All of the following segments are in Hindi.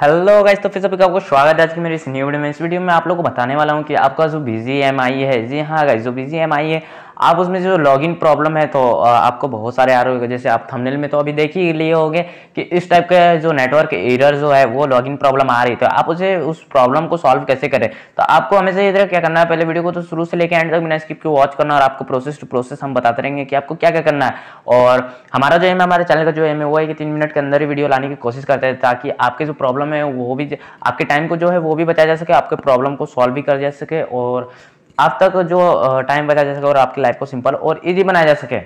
हेलो गाइस तो फिर सभी का आपको स्वागत है आज की मेरी इस न्यू वीडियो में इस वीडियो में आप लोग को बताने वाला हूँ कि आपका जो बिजी एम आई है जी हाँ गाइस जो बिजी एम आई है आप उसमें जो लॉगिन प्रॉब्लम है तो आपको बहुत सारे आ रहे हो जैसे आप थंबनेल में तो अभी देख ही लिए होंगे कि इस टाइप के जो नेटवर्क एरर जो है वो लॉगिन प्रॉब्लम आ रही तो आप उसे उस प्रॉब्लम को सॉल्व कैसे करें तो आपको हमेशा इधर क्या करना है पहले वीडियो को तो शुरू से लेकर एंड तक बिना स्किप के वॉच करना और आपको प्रोसेस टू प्रोसेस हम बताते रहेंगे कि आपको क्या क्या करना है और हमारा जो एम है हमारे चैनल का जो एम है वो है कि तीन मिनट के अंदर ही वीडियो लाने की कोशिश करते हैं ताकि आपके जो प्रॉब्लम है वो भी आपके टाइम को जो है वो भी बचाया जा सके आपके प्रॉब्लम को सॉल्व भी कर जा सके और आप तक जो टाइम बचा जा सके और आपकी लाइफ को सिंपल और इजी बनाया जा सके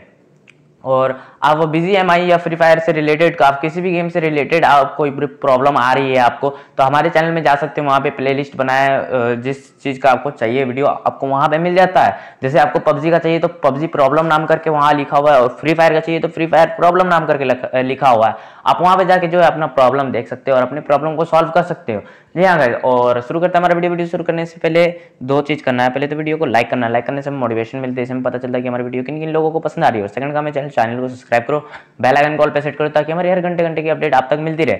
और आप वो बिजी एम e या फ्री फायर से रिलेटेड आप किसी भी गेम से रिलेटेड आप कोई प्रॉब्लम आ रही है आपको तो हमारे चैनल में जा सकते हैं वहाँ पे प्लेलिस्ट बनाया जिस चीज़ का आपको चाहिए वीडियो आपको वहाँ पे मिल जाता है जैसे आपको पबजी का चाहिए तो पबजी प्रॉब्लम नाम करके वहाँ लिखा हुआ है और फ्री फायर का चाहिए तो फ्री फायर प्रॉब्लम नाम करके लिखा हुआ है आप वहाँ पर जाके जो है अपना प्रॉब्लम देख सकते हो और अपनी प्रॉब्लम को सॉल्व कर सकते हो जी हाँ और शुरू करते हैं हमारा वीडियो वीडियो शुरू करने से पहले दो चीज़ करना है पहले तो वीडियो को लाइक करना लाइक करने से हमें मोटिवेशन मिलती है इसमें पता चलता है कि हमारी वीडियो किन किन लोगों को पसंद आ रही है और सेकंड का हमें चैनल चैनल को सब्सक्राइब करो बेल आइकन कॉल पर सेट करो ताकि हमारे हर घंटे घंटे की अपडेट आप तक मिलती रहे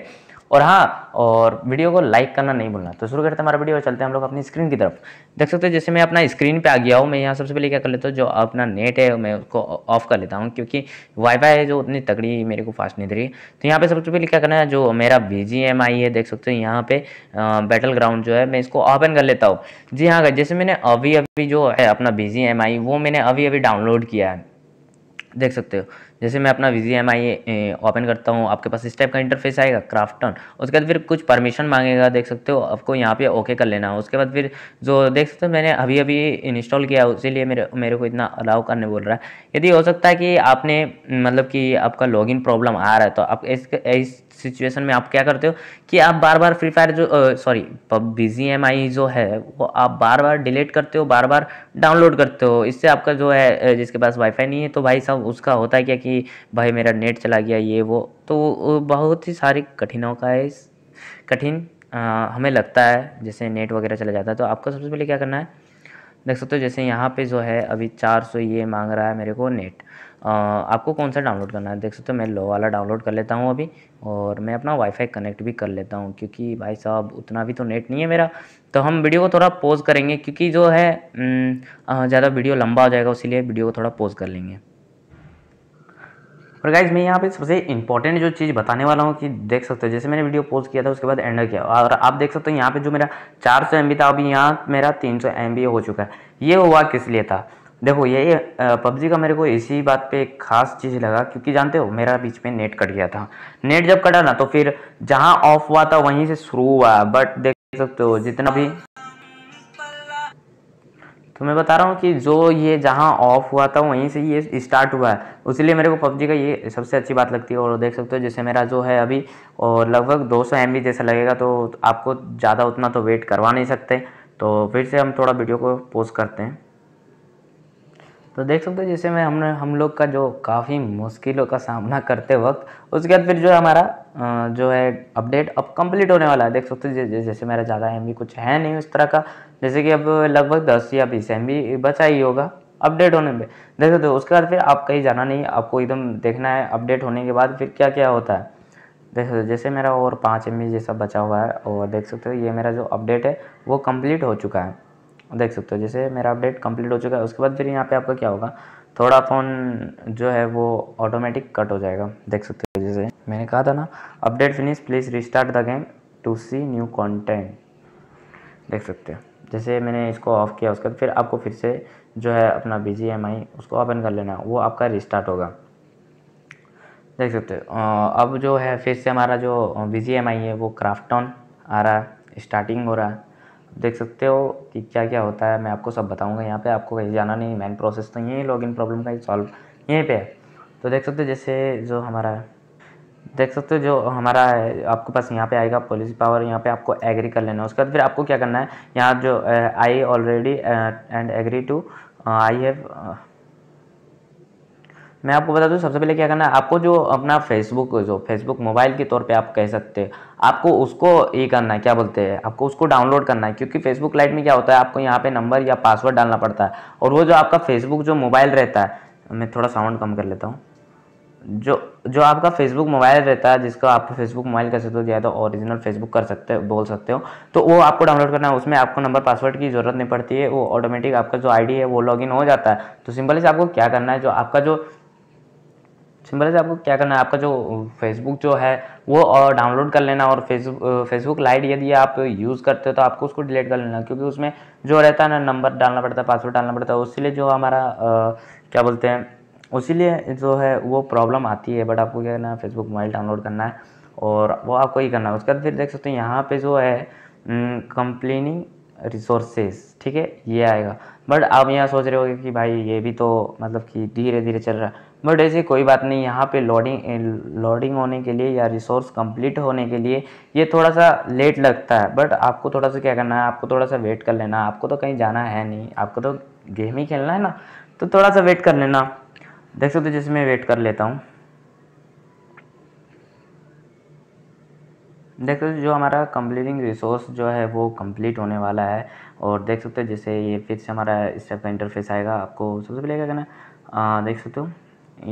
और हाँ और वीडियो को लाइक करना नहीं भूलना तो शुरू करते हैं हमारा वीडियो चलते हैं हम लोग अपनी स्क्रीन की तरफ देख सकते हो जैसे मैं अपना स्क्रीन पे आ गया हूँ मैं यहाँ सबसे पहले क्या कर लेता हूँ जो अपना नेट है मैं उसको ऑफ कर लेता हूँ क्योंकि वाईफाई है जो उतनी तगड़ी मेरे को फास्ट नहीं दे रही तो यहाँ पर सबसे पहले क्या करना है जो मेरा बी है देख सकते हो यहाँ पे बैटल ग्राउंड जो है मैं इसको ओपन कर लेता हूँ जी हाँ जैसे मैंने अभी अभी जो है अपना बी वो मैंने अभी अभी डाउनलोड किया है देख सकते हो जैसे मैं अपना वी एम आई ओपन करता हूँ आपके पास इस टाइप का इंटरफेस आएगा क्राफ्टन उसके बाद फिर कुछ परमिशन मांगेगा देख सकते हो आपको यहाँ पे ओके कर लेना उसके बाद फिर जो देख सकते हो मैंने अभी अभी इंस्टॉल किया उसी मेरे मेरे को इतना अलाउ करने बोल रहा है यदि हो सकता है कि आपने मतलब कि आपका लॉग प्रॉब्लम आ रहा है तो आप इस, इस सिचुएशन में आप क्या करते हो कि आप बार बार फ्री फायर जो sorry PUBG G M I जो है वो आप बार बार डिलीट करते हो बार बार डाउनलोड करते हो इससे आपका जो है जिसके पास वाईफाई नहीं है तो भाई साहब उसका होता है क्या कि भाई मेरा नेट चला गया ये वो तो बहुत ही सारी कठिनों का है कठिन हमें लगता है जैसे नेट वगैरह चला जाता है तो आपको सबसे पहले क्या करना है देख सकते हो जैसे यहाँ पे जो है अभी 400 ये मांग रहा है मेरे को नेट आ, आपको कौन सा डाउनलोड करना है देख सकते हो मैं लो वाला डाउनलोड कर लेता हूँ अभी और मैं अपना वाईफाई कनेक्ट भी कर लेता हूँ क्योंकि भाई साहब उतना भी तो नेट नहीं है मेरा तो हम वीडियो को थोड़ा पोज करेंगे क्योंकि जो है ज़्यादा वीडियो लंबा हो जाएगा उसीलिए वीडियो को थोड़ा पोज कर लेंगे और गाइज मैं यहाँ पे सबसे इंपॉर्टेंट जो चीज़ बताने वाला हूँ कि देख सकते हो जैसे मैंने वीडियो पोस्ट किया था उसके बाद एंडर किया और आप देख सकते हो यहाँ पे जो मेरा 400 बी था अभी यहाँ मेरा 300 बी हो चुका है ये हुआ किस लिए था देखो ये पबजी का मेरे को इसी बात पे एक खास चीज़ लगा क्योंकि जानते हो मेरा बीच में नेट कट गया था नेट जब कटा ना तो फिर जहाँ ऑफ हुआ था वहीं से शुरू हुआ बट देख सकते हो जितना भी तो मैं बता रहा हूँ कि जो ये जहाँ ऑफ हुआ था वहीं से ये स्टार्ट हुआ है उसलिए मेरे को पबजी का ये सबसे अच्छी बात लगती है और देख सकते हो जैसे मेरा जो है अभी और लगभग 200 सौ जैसा लगेगा तो आपको ज़्यादा उतना तो वेट करवा नहीं सकते तो फिर से हम थोड़ा वीडियो को पोस्ट करते हैं तो देख सकते हो जैसे मैं हमने हम लोग का जो काफ़ी मुश्किलों का सामना करते वक्त उसके बाद फिर जो है हमारा जो है अपडेट अब कंप्लीट होने वाला है देख सकते हो जैसे मेरा ज़्यादा एम कुछ है नहीं उस तरह का जैसे कि अब लगभग दस या बीस एम बी बचा ही होगा अपडेट होने में देख सकते हो उसके बाद फिर आप कहीं जाना नहीं आपको एकदम देखना है अपडेट होने के बाद फिर क्या क्या होता है देख सकते हो जैसे मेरा और पाँच एम जैसा बचा हुआ है और देख सकते हो ये मेरा जो अपडेट है वो कंप्लीट हो चुका है देख सकते हो जैसे मेरा अपडेट कंप्लीट हो चुका है उसके बाद फिर यहाँ पे आपका क्या होगा थोड़ा फ़ोन जो है वो ऑटोमेटिक कट हो जाएगा देख सकते हो जैसे मैंने कहा था ना update finish please restart the game to see new content देख सकते हो जैसे मैंने इसको ऑफ़ किया उसके बाद फिर आपको फिर से जो है अपना बी जी एम आई उसको ओपन कर लेना वो आपका रिस्टार्ट होगा देख सकते हो अब जो है फिर से हमारा जो बी जी एम आई है वो क्राफ्टन आ रहा है स्टार्टिंग हो रहा है देख सकते हो कि क्या क्या होता है मैं आपको सब बताऊँगा यहाँ पे आपको कहीं जाना नहीं मैन प्रोसेस तो यहीं लॉगिन प्रॉब्लम का ही सॉल्व यहीं पे है तो देख सकते हो जैसे जो हमारा है देख सकते हो जो हमारा है आपके पास यहाँ पे आएगा पॉलिसी पावर यहाँ पे आपको एग्री कर लेना है उसके बाद फिर आपको क्या करना है यहाँ जो I already and agree to I have मैं आपको बता दूं सबसे पहले क्या करना है आपको जो अपना फेसबुक जो फेसबुक मोबाइल के तौर पे आप कह सकते हैं आपको उसको ये करना है क्या बोलते हैं आपको उसको डाउनलोड करना है क्योंकि फेसबुक लाइट में क्या होता है आपको यहाँ पे नंबर या पासवर्ड डालना पड़ता है और वो जो आपका फेसबुक जो मोबाइल रहता है मैं थोड़ा साउंड कम कर लेता हूँ जो जो आपका फेसबुक मोबाइल रहता है जिसको आप फेसबुक मोबाइल कर सकते हो या तो ओरिजिनल फेसबुक कर सकते हो बोल सकते हो तो वो आपको डाउनलोड करना है उसमें आपको नंबर पासवर्ड की ज़रूरत नहीं पड़ती है वो ऑटोमेटिक आपका जो आईडी है वो लॉगिन हो जाता है तो सिंपल से आपको क्या करना है जो आपका जो सिंपल से आपको क्या करना है आपका जो फेसबुक जो है वो और डाउनलोड कर लेना और फेसबुक फेसबुक लाइट यदि आप यूज़ करते हो तो आपको उसको डिलीट कर लेना क्योंकि उसमें जो रहता है ना नंबर डालना पड़ता है पासवर्ड डालना पड़ता है उसी जो हमारा क्या बोलते हैं उसीलिए जो है वो प्रॉब्लम आती है बट आपको क्या करना है फेसबुक मोबाइल डाउनलोड करना है और वो आपको ही करना है उसके बाद फिर देख सकते हैं यहाँ पे जो है कंप्लेनिंग रिसोर्सेस ठीक है ये आएगा बट आप यहाँ सोच रहे हो कि भाई ये भी तो मतलब कि धीरे धीरे चल रहा है बट ऐसे कोई बात नहीं यहाँ पे लोडिंग लोडिंग eh, होने के लिए या रिसोर्स कंप्लीट होने के लिए ये थोड़ा सा लेट लगता है बट आपको थोड़ा सा क्या करना है आपको थोड़ा सा वेट कर लेना आपको तो कहीं जाना है नहीं आपको तो गेम ही खेलना है ना तो थोड़ा सा वेट कर लेना देख सकते हो मैं वेट कर लेता हूँ देख सकते जो हमारा कंप्लीटिंग रिसोर्स जो है वो कंप्लीट होने वाला है और देख सकते हो जैसे ये फिर से हमारा इस टाइप का इंटरफेस आएगा आपको सबसे पहले क्या करना देख सकते हो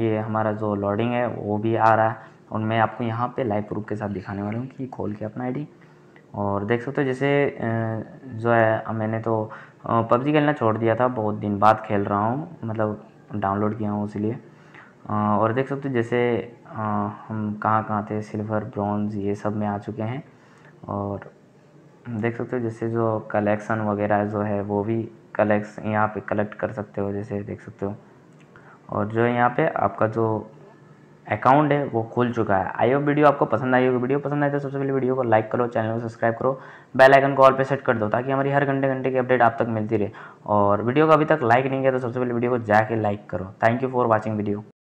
ये हमारा जो लोडिंग है वो भी आ रहा है और मैं आपको यहाँ पे लाइव प्रूफ के साथ दिखाने वाला हूँ कि खोल के अपना आईडी और देख सकते हो जैसे जो है मैंने तो पबजी खेलना छोड़ दिया था बहुत दिन बाद खेल रहा हूँ मतलब डाउनलोड किया हूँ इसलिए और देख सकते हो जैसे हाँ, हम कहाँ कहाँ थे सिल्वर ब्रॉन्ज ये सब में आ चुके हैं और देख सकते हो जैसे जो कलेक्शन वगैरह जो है वो भी कलेक्स यहाँ पे कलेक्ट कर सकते हो जैसे देख सकते हो और जो यहाँ पे आपका जो अकाउंट है वो खुल चुका है आई वीडियो आपको पसंद आई होगी वीडियो पसंद आए तो सबसे पहले वीडियो को लाइक करो चैनल को सब्सक्राइब करो बेल आइकन को ऑल पे सेट कर दो ताकि हमारी हर घंटे घंटे की अपडेट आप तक मिलती रहे और वीडियो को अभी तक लाइक नहीं किया तो सबसे पहले वीडियो को जाके लाइक करो thank you for watching video